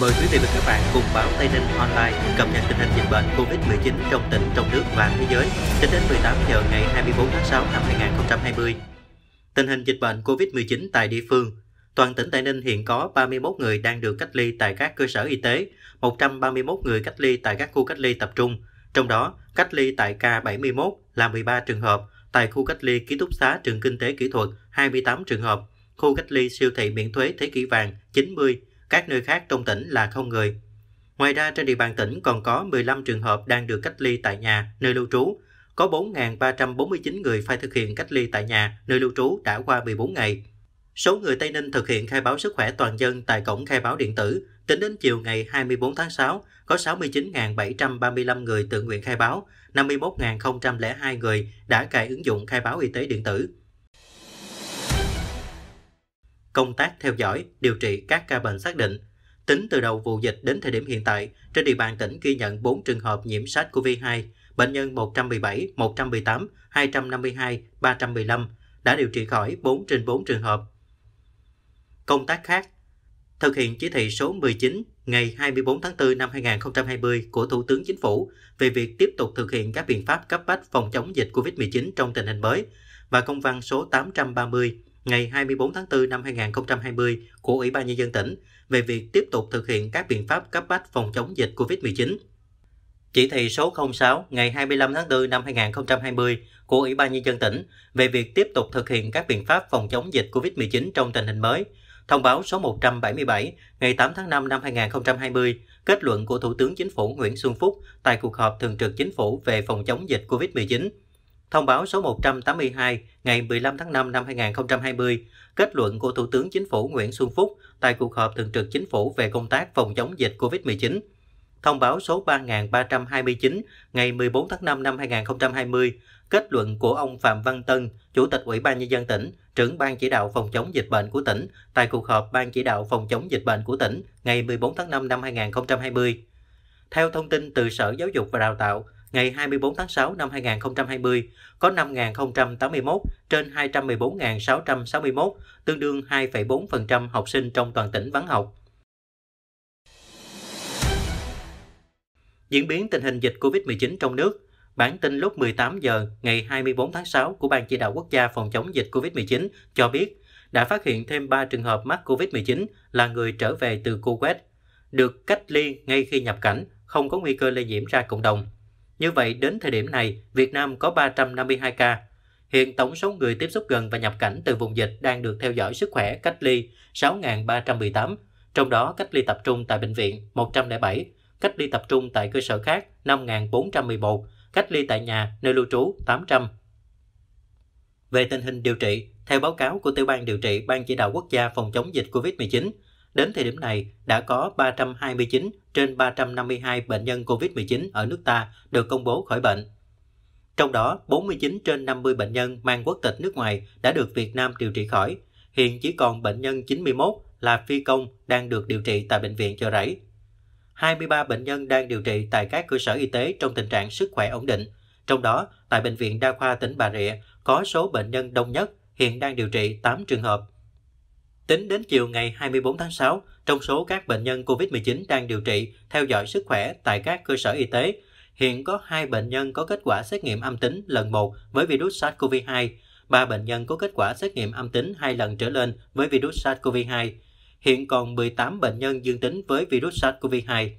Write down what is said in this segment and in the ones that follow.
Mời quý vị và các bạn cùng báo Tây Ninh Online cập nhật tình hình dịch bệnh COVID-19 trong tỉnh, trong nước và thế giới tính đến 18 giờ ngày 24 tháng 6 năm 2020. Tình hình dịch bệnh COVID-19 tại địa phương Toàn tỉnh Tây Ninh hiện có 31 người đang được cách ly tại các cơ sở y tế, 131 người cách ly tại các khu cách ly tập trung, trong đó cách ly tại K71 là 13 trường hợp, tại khu cách ly ký túc xá trường kinh tế kỹ thuật 28 trường hợp, khu cách ly siêu thị miễn thuế Thế kỷ vàng 90, các nơi khác trong tỉnh là không người. Ngoài ra trên địa bàn tỉnh còn có 15 trường hợp đang được cách ly tại nhà, nơi lưu trú. Có 4.349 người phải thực hiện cách ly tại nhà, nơi lưu trú đã qua 14 ngày. Số người Tây Ninh thực hiện khai báo sức khỏe toàn dân tại cổng khai báo điện tử, tính đến chiều ngày 24 tháng 6, có 69.735 người tự nguyện khai báo, 51.002 người đã cài ứng dụng khai báo y tế điện tử công tác theo dõi, điều trị các ca bệnh xác định. Tính từ đầu vụ dịch đến thời điểm hiện tại, trên địa bàn tỉnh ghi nhận 4 trường hợp nhiễm SARS-CoV-2, bệnh nhân 117, 118, 252, 315 đã điều trị khỏi 4 trên 4 trường hợp. Công tác khác Thực hiện chỉ thị số 19 ngày 24 tháng 4 năm 2020 của Thủ tướng Chính phủ về việc tiếp tục thực hiện các biện pháp cấp bách phòng chống dịch COVID-19 trong tình hình mới và công văn số 830 ngày 24 tháng 4 năm 2020 của Ủy ban Nhân dân tỉnh về việc tiếp tục thực hiện các biện pháp cấp bách phòng chống dịch COVID-19. Chỉ thị số 06 ngày 25 tháng 4 năm 2020 của Ủy ban Nhân dân tỉnh về việc tiếp tục thực hiện các biện pháp phòng chống dịch COVID-19 trong tình hình mới, thông báo số 177 ngày 8 tháng 5 năm 2020, kết luận của Thủ tướng Chính phủ Nguyễn Xuân Phúc tại cuộc họp Thường trực Chính phủ về phòng chống dịch COVID-19 Thông báo số 182 ngày 15 tháng 5 năm 2020, kết luận của Thủ tướng Chính phủ Nguyễn Xuân Phúc tại cuộc họp Thường trực Chính phủ về công tác phòng chống dịch COVID-19. Thông báo số 3329 ngày 14 tháng 5 năm 2020, kết luận của ông Phạm Văn Tân, Chủ tịch Ủy ban Nhân dân tỉnh, trưởng Ban chỉ đạo phòng chống dịch bệnh của tỉnh tại cuộc họp Ban chỉ đạo phòng chống dịch bệnh của tỉnh ngày 14 tháng 5 năm 2020. Theo thông tin từ Sở Giáo dục và Đào tạo, ngày 24 tháng 6 năm 2020 có 5.081 trên 214.661, tương đương 2,4% học sinh trong toàn tỉnh vắng học. Diễn biến tình hình dịch COVID-19 trong nước Bản tin lúc 18 giờ ngày 24 tháng 6 của Ban Chỉ đạo Quốc gia phòng chống dịch COVID-19 cho biết đã phát hiện thêm 3 trường hợp mắc COVID-19 là người trở về từ Kuwait, được cách ly ngay khi nhập cảnh, không có nguy cơ lây nhiễm ra cộng đồng. Như vậy, đến thời điểm này, Việt Nam có 352 ca. Hiện tổng số người tiếp xúc gần và nhập cảnh từ vùng dịch đang được theo dõi sức khỏe cách ly 6.318, trong đó cách ly tập trung tại bệnh viện 107, cách ly tập trung tại cơ sở khác 5.411, cách ly tại nhà nơi lưu trú 800. Về tình hình điều trị, theo báo cáo của Tiểu ban điều trị Ban chỉ đạo quốc gia phòng chống dịch COVID-19, Đến thời điểm này, đã có 329 trên 352 bệnh nhân COVID-19 ở nước ta được công bố khỏi bệnh. Trong đó, 49 trên 50 bệnh nhân mang quốc tịch nước ngoài đã được Việt Nam điều trị khỏi. Hiện chỉ còn bệnh nhân 91 là phi công đang được điều trị tại Bệnh viện Chợ Rẫy. 23 bệnh nhân đang điều trị tại các cơ sở y tế trong tình trạng sức khỏe ổn định. Trong đó, tại Bệnh viện Đa khoa tỉnh Bà Rịa có số bệnh nhân đông nhất, hiện đang điều trị 8 trường hợp Tính đến chiều ngày 24 tháng 6, trong số các bệnh nhân COVID-19 đang điều trị, theo dõi sức khỏe tại các cơ sở y tế, hiện có 2 bệnh nhân có kết quả xét nghiệm âm tính lần 1 với virus SARS-CoV-2, 3 bệnh nhân có kết quả xét nghiệm âm tính 2 lần trở lên với virus SARS-CoV-2. Hiện còn 18 bệnh nhân dương tính với virus SARS-CoV-2.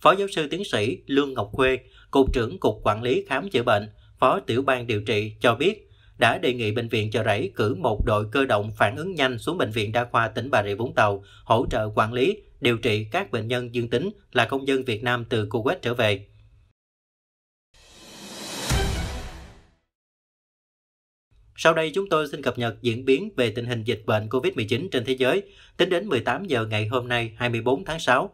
Phó giáo sư tiến sĩ Lương Ngọc Khuê, Cục trưởng Cục Quản lý Khám chữa bệnh, Phó tiểu ban điều trị cho biết đã đề nghị Bệnh viện Chợ Rẫy cử một đội cơ động phản ứng nhanh xuống Bệnh viện Đa khoa tỉnh Bà Rịa Vũng Tàu hỗ trợ quản lý, điều trị các bệnh nhân dương tính là công dân Việt Nam từ Kuwait trở về. Sau đây chúng tôi xin cập nhật diễn biến về tình hình dịch bệnh COVID-19 trên thế giới tính đến 18 giờ ngày hôm nay 24 tháng 6.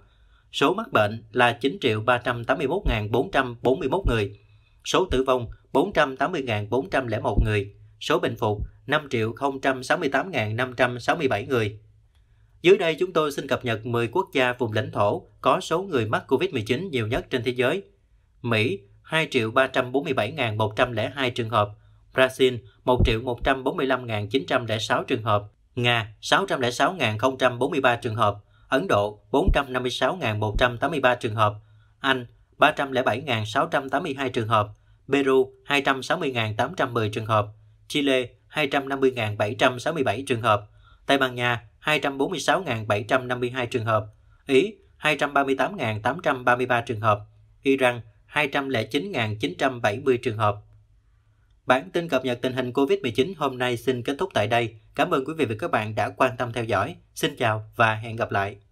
Số mắc bệnh là 9.381.441 người, số tử vong 480.401 người, số bình phục 5.068.567 người. Dưới đây chúng tôi xin cập nhật 10 quốc gia vùng lãnh thổ có số người mắc COVID-19 nhiều nhất trên thế giới. Mỹ 2.347.102 trường hợp, Brazil 1.145.906 trường hợp, Nga 606.043 trường hợp, Ấn Độ 456.183 trường hợp, Anh 307.682 trường hợp, Peru 260.810 trường hợp, Chile 250.767 trường hợp, Tây Ban Nha 246.752 trường hợp, Ý 238.833 trường hợp, Iran 209.970 trường hợp. Bản tin cập nhật tình hình COVID-19 hôm nay xin kết thúc tại đây. Cảm ơn quý vị và các bạn đã quan tâm theo dõi. Xin chào và hẹn gặp lại.